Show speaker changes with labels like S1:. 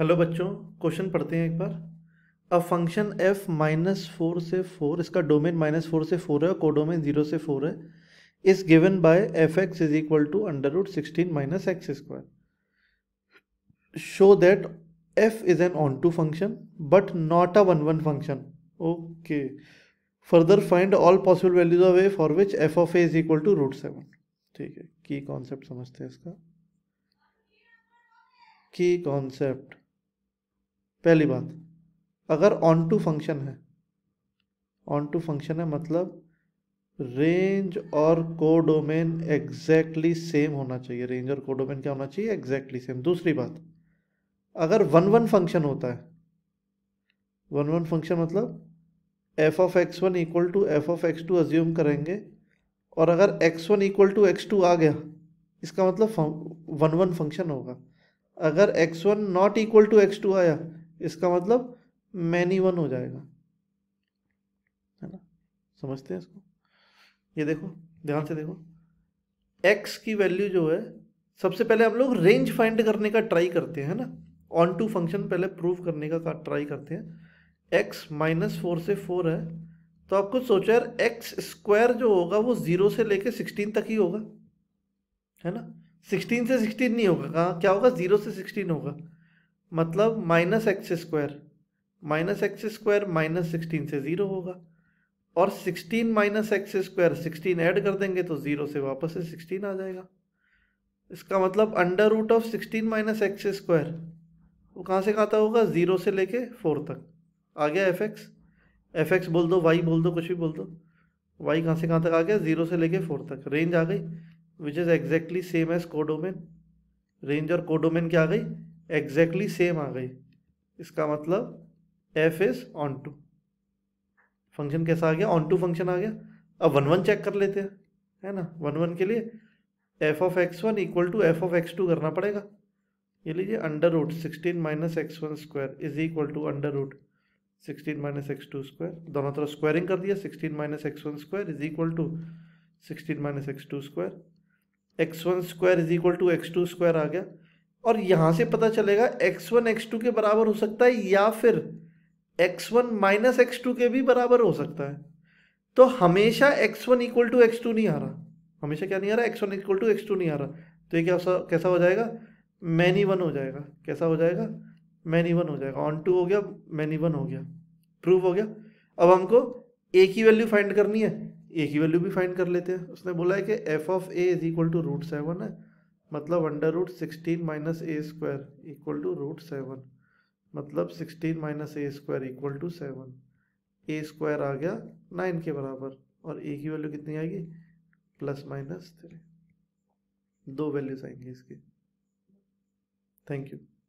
S1: Hello बच्चों question पढ़ते हैं एक बार a function f minus four से फोर इसका डोमेन माइनस फोर से फोर है और कोडोमेन जीरो से फोर है इस given by f x is equal to under root sixteen minus x square show that f is an onto function but not a one one function okay further find all possible values of a for which f of a is equal to root seven ठीक है की concept समझते हैं इसका की concept पहली हम्म। बात अगर ऑन टू फंक्शन है ऑन टू फंक्शन है मतलब रेंज और कोडोमेन एग्जैक्टली सेम होना चाहिए रेंज और कोडोमेन क्या होना चाहिए एग्जैक्टली सेम दूसरी बात अगर वन वन फंक्शन होता है वन वन फंक्शन मतलब f of x one equal to f of x two assume करेंगे और अगर x one equal to x two आ गया इसका मतलब वन वन फंक्शन होगा अगर x one not equal to x two आया इसका मतलब मैनी वन हो जाएगा है ना समझते हैं इसको ये देखो ध्यान से देखो एक्स की वैल्यू जो है सबसे पहले हम लोग रेंज फाइंड करने का ट्राई करते हैं ना ऑन टू फंक्शन पहले प्रूव करने का ट्राई करते हैं एक्स माइनस फोर से फोर है तो आप कुछ सोचो यार एक्स स्क्वायर जो होगा वो ज़ीरो से लेके सिक्सटीन तक ही होगा है ना सिक्सटीन से सिक्सटीन नहीं होगा कहाँ क्या होगा ज़ीरो से सिक्सटीन होगा मतलब minus x square minus x square minus sixteen से ज़ीरो होगा और sixteen minus x square sixteen add कर देंगे तो ज़ीरो से वापस से सिक्सटीन आ जाएगा इसका मतलब under root of sixteen minus x square वो कहाँ से खाता होगा ज़ीरो से लेके फोर तक आ गया एफ एक्स एफ एक्स बोल दो वाई बोल दो कुछ भी बोल दो वाई कहाँ से कहाँ तक आ गया ज़ीरो से लेके फोर तक रेंज आ गई which is exactly same as codomain range और कोडोमेन क्या आ गई एग्जैक्टली सेम आ गई इसका मतलब f is onto function कैसा आ गया ऑन टू फंक्शन आ गया अब वन वन चेक कर लेते हैं है ना वन वन के लिए f of x one equal to f of x two करना पड़ेगा ये लीजिए under root sixteen minus x one square is equal to under root sixteen minus x two square दोनों तरफ स्क्वायरिंग कर दिया sixteen minus x one square is equal to sixteen minus x two square x one square is equal to x two square आ गया और यहाँ से पता चलेगा एक्स वन एक्स टू के बराबर हो सकता है या फिर x one minus x two के भी बराबर हो सकता है तो हमेशा x one equal to x two नहीं आ रहा हमेशा क्या नहीं आ रहा x one equal to x two नहीं आ रहा तो ये क्या कैसा हो जाएगा मैनी वन हो जाएगा कैसा हो जाएगा मैनी वन हो जाएगा ऑन टू हो गया मैनी वन हो गया प्रूव हो गया अब हमको ए की वैल्यू फाइंड करनी है ए की वैल्यू भी फाइंड कर लेते हैं उसने बोला है कि f of a is equal to root seven है मतलब under root sixteen minus a square equal to root seven मतलब sixteen minus a square equal to seven a square आ गया नाइन के बराबर और ए की वैल्यू कितनी आएगी प्लस माइनस थ्री दो वैल्यूज आएंगे इसके थैंक यू